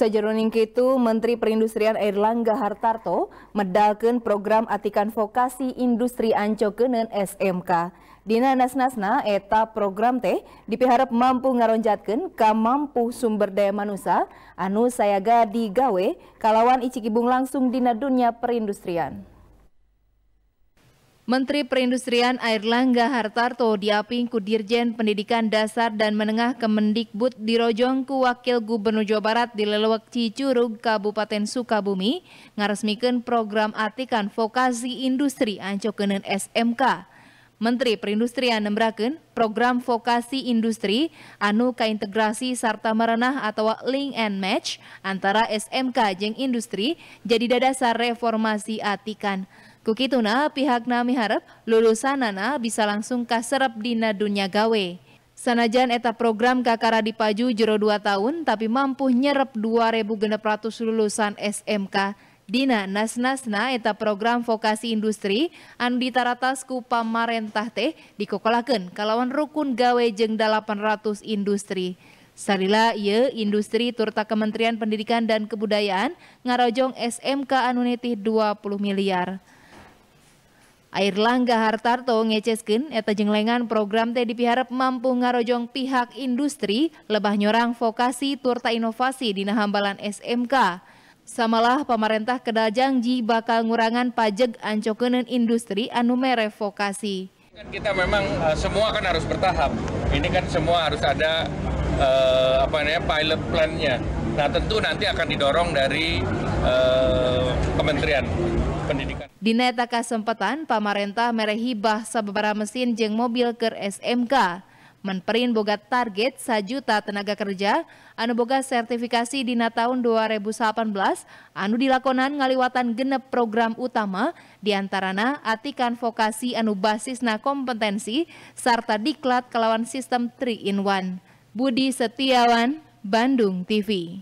Sajeroning itu, Menteri Perindustrian Erlangga Hartarto medalkan program atikan vokasi industri Ancokeun SMK. Dina nasnasna eta program teh dipiharap mampu ngaronjatkan ka sumber daya manusia anu sayaga digawe kalawan icikibung langsung dina dunia perindustrian. Menteri Perindustrian Langga Hartarto diaping Dirjen Pendidikan Dasar dan Menengah Kemendikbud dirojongku Wakil Gubernur Jawa Barat di Lelewak Cicurug Kabupaten Sukabumi ngaresmikan program atikan vokasi industri Ancokenen SMK. Menteri Perindustrian nembraken program vokasi industri anu kaintegrasi serta merenah atau link and match antara SMK jeng industri jadi dasar reformasi atikan Kukituna pihakna miharap Nana bisa langsung kaserap dina dunia gawe. Sanajan eta program kakara dipaju jero dua tahun tapi mampu nyerep 2.600 lulusan SMK Dina nas-nasna eta program vokasi industri anu ditaratas ku pamarentah teh dikokolakeun kalawan rukun gawe jeung 800 industri. Sarila ye industri turta Kementerian Pendidikan dan Kebudayaan ngarojong SMK anu dua puluh miliar. Air Langga Hartarto ngeceskin eta jenglengan program teh dipiharap mampu ngarojong pihak industri lebah nyorang vokasi turta inovasi di nahambalan SMK. Samalah pemerintah kedal janji bakal ngurangan pajak anjokenen industri anu mere vokasi. Kan kita memang e, semua kan harus bertahap. Ini kan semua harus ada eh, apa namanya pilot plan-nya Nah tentu nanti akan didorong dari eh, Kementerian Pendidikan. Di eta kesempatan pemerintah merehibah sebebara mesin jeng mobil ke SMK. Menperin boga target sajuta tenaga kerja anu boga sertifikasi dina tahun 2018 anu dilakonan ngaliwatan genep program utama diantarana atikan vokasi anu basisna kompetensi serta diklat kelawan sistem 3 in 1. Budi Setiawan, Bandung TV.